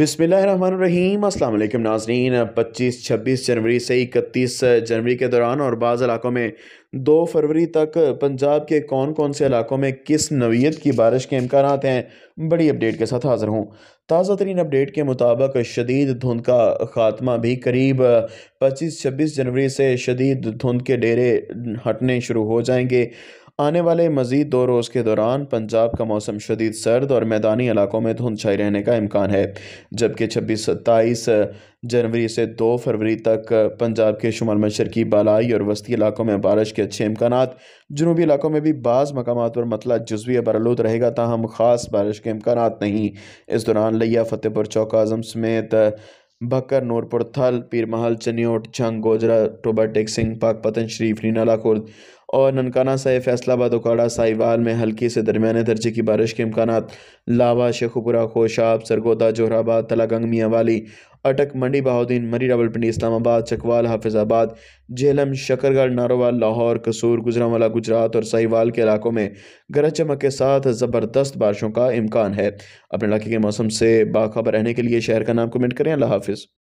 बिसमीम अल्लाम नाजरीन 25 26 जनवरी से 31 जनवरी के दौरान और बाज़ इलाक़ों में दो फरवरी तक पंजाब के कौन कौन से इलाकों में किस नवीयत की बारिश के इम्कान हैं बड़ी अपडेट के साथ हाज़िर हूँ ताज़ा तरीन अपडेट के मुताबिक शदीद धुंध का ख़ात्मा भी करीब 25 26 जनवरी से शदीद धुंध के डेरे हटने शुरू हो जाएंगे आने वाले मजीद दो रोज़ के दौरान पंजाब का मौसम शदीद सर्द और मैदानी इलाकों में धुंध छाई रहने का इम्कान है जबकि छब्बीस सत्ताईस जनवरी से दो फरवरी तक पंजाब के शुमाल मशरकी बालाई और वस्ती इलाकों में बारिश के अच्छे इम्कान जनूबी इलाकों में भी बाज़ मकाम पर मतला जजवी बरलूद रहेगा ताहम ख़ास बारिश के इम्कान नहीं इस दौरान लिया फतेहपुर चौक आजम समेत बकर नूरपुर थल पीर महल चनियोट छंग गोजरा टोबा टेक सिंह पाक पतन शरीफ रीनाला खुर्द और ननकाना साहिब फैसलाबाद उकाड़ा साहिवाल में हल्की से दरमिया दर्जे की बारिश के इम्कान लावा शेखुपुरा खोशाब सरगोदा जोहराबाद तलागंग मियाँवाली अटक मंडी बहाउद्दीन मरी रावलपिंडी इस्लामाबाद चकवाल हाफिजाबाद झेलम शकरगढ़ नारोवाल लाहौर कसूर गुजरावाला गुजरात और साहिवाल के इलाकों में गरज चमक के साथ ज़बरदस्त बारिशों का इम्कान है अपने इलाके के मौसम से बाखबर रहने के लिए शहर का नाम कमेंट करें अल्लाह हाफिज़